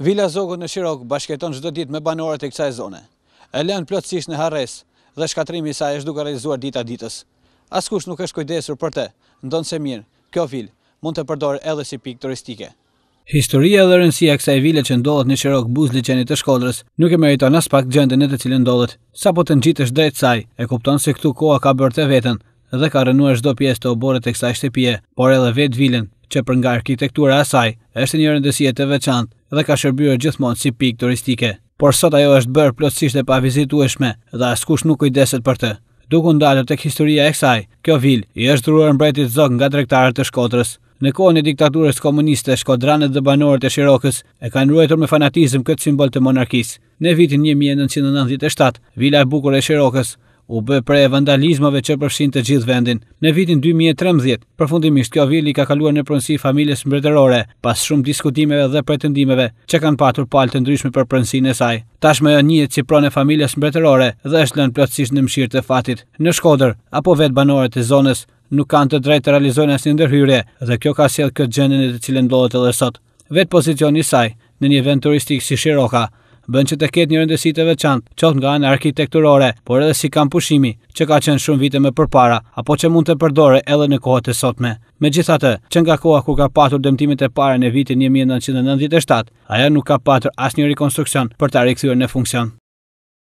Vila Zogu në Shirok bashketon qdo dit me banorët e kësaj zone. E lënë plotësish në harres dhe shkatrimi sa e shduka realizuar dita ditës. Askush nuk është kujdesur për te, ndonë se mirë, kjo vil mund të përdorë edhe si pik turistike. Historia dhe rënsia kësaj vile që ndodhët në Shirok buz liqenit të shkodrës nuk e meriton as pak gjendën e të cilë ndodhët, sa po të është drejtë saj e kupton se këtu koa ka bërte vetën dhe ka rënua shdo pjesë të oborët e kësaj shtepje, por edhe vetë vilën që për nga arkitektura e saj është një rëndësie të veçantë dhe ka shërbyrë gjithmonë si pikë turistike. Por sot ajo është bërë plotësisht e pavizitueshme dhe askush nuk kujdeset për të. Duke ndalur tek historia e kësaj, kjo vilë i është dhuruar mbretit Zog nga tregtarët të Shkodrës. Në kohën e diktaturës komuniste, shkodranët dhe banorët e Shirokës e kanë ruajtur me fanatizëm këtë simbol të monarkisë. Në vitin 1997, vila e bukur e Shirokës u bë prej vandalizmave që përfshin të gjithë vendin. Në vitin 2013, përfundimisht kjo vili ka kaluar në pronësi familjes mbretërore pas shumë diskutimeve dhe pretendimeve që kanë patur palë të ndryshme për pronësinë e saj. Tashmë ajo njihet si pronë e familjes mbretërore dhe është lënë plotësisht në mshirë të fatit. Në Shkodër apo vetë banorët e zonës nuk kanë të drejtë të realizojnë asnjë ndërhyrje dhe kjo ka sjellë këtë gjendje e të cilën ndodhet edhe sot. Vetë pozicioni i saj në një vend turistik si Shiroka bën që të ketë një rëndësi të veçantë, qoftë nga ana arkitekturore, por edhe si kampushimi pushimi, që ka qenë shumë vite më përpara apo që mund të përdore edhe në kohët e sotme. Megjithatë, që nga koha ku ka patur dëmtimet e para në vitin 1997, ajo nuk ka patur asnjë rikonstruksion për ta rikthyer në funksion.